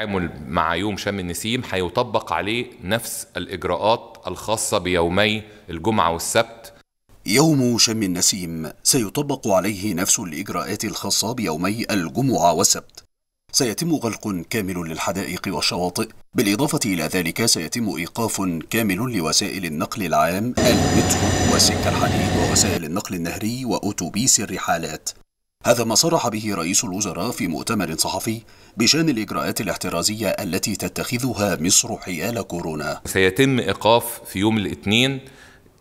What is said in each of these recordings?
التعامل مع يوم شم النسيم هيطبق عليه نفس الإجراءات الخاصة بيومي الجمعة والسبت يوم شم النسيم سيطبق عليه نفس الإجراءات الخاصة بيومي الجمعة والسبت سيتم غلق كامل للحدائق والشواطئ بالإضافة إلى ذلك سيتم إيقاف كامل لوسائل النقل العام المترو وسكة الحديد ووسائل النقل النهري وأتوبيس الرحالات هذا ما صرح به رئيس الوزراء في مؤتمر صحفي بشان الإجراءات الاحترازية التي تتخذها مصر حيال كورونا سيتم إيقاف في يوم الاثنين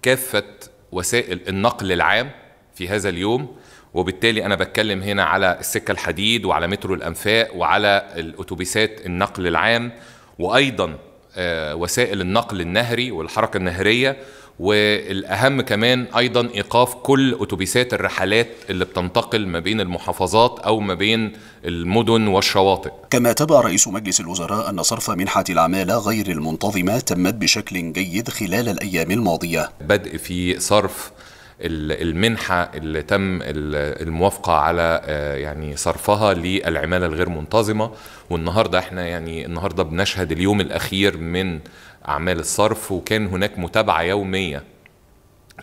كافة وسائل النقل العام في هذا اليوم وبالتالي أنا بتكلم هنا على السكة الحديد وعلى مترو الأنفاق وعلى الأتوبيسات النقل العام وأيضا آه، وسائل النقل النهري والحركة النهرية والاهم كمان ايضا ايقاف كل اتوبيسات الرحلات اللي بتنتقل ما بين المحافظات او ما بين المدن والشواطئ. كما تبع رئيس مجلس الوزراء ان صرف منحه العماله غير المنتظمه تمت بشكل جيد خلال الايام الماضيه. بدء في صرف المنحة اللي تم الموافقة على آه، يعني صرفها للعمالة الغير منتظمة والنهاردة احنا يعني النهاردة بنشهد اليوم الأخير من أعمال الصرف وكان هناك متابعة يومية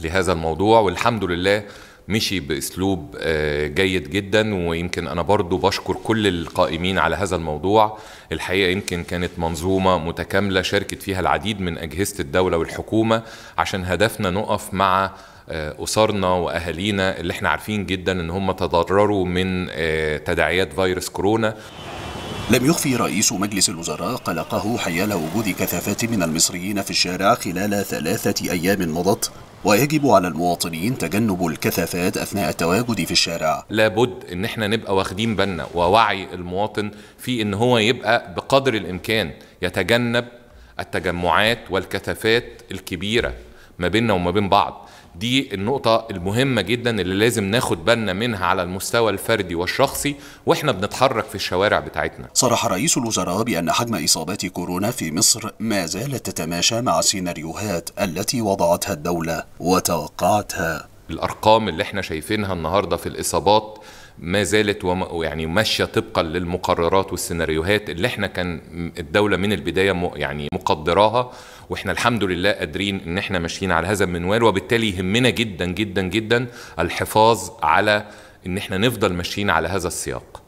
لهذا الموضوع والحمد لله مشي باسلوب آه، جيد جدا ويمكن انا برضو بشكر كل القائمين على هذا الموضوع الحقيقه يمكن كانت منظومه متكامله شاركت فيها العديد من اجهزه الدوله والحكومه عشان هدفنا نقف مع آه، اسرنا واهالينا اللي احنا عارفين جدا ان هم تضرروا من آه، تداعيات فيروس كورونا لم يخفي رئيس مجلس الوزراء قلقه حيال وجود كثافات من المصريين في الشارع خلال ثلاثة أيام مضت ويجب على المواطنين تجنب الكثافات أثناء التواجد في الشارع لابد أن احنا نبقى واخدين بالنا ووعي المواطن في أن هو يبقى بقدر الإمكان يتجنب التجمعات والكثافات الكبيرة ما بيننا وما بين بعض دي النقطة المهمة جدا اللي لازم ناخد بالنا منها على المستوى الفردي والشخصي واحنا بنتحرك في الشوارع بتاعتنا. صرح رئيس الوزراء بأن حجم إصابات كورونا في مصر ما زالت تتماشى مع السيناريوهات التي وضعتها الدولة وتوقعتها. الأرقام اللي احنا شايفينها النهاردة في الإصابات ما زالت وم يعني ماشيه طبقا للمقررات والسيناريوهات اللي احنا كان الدوله من البدايه يعني مقدراها واحنا الحمد لله قادرين ان احنا ماشيين على هذا المنوال وبالتالي يهمنا جدا جدا جدا الحفاظ على ان احنا نفضل ماشيين على هذا السياق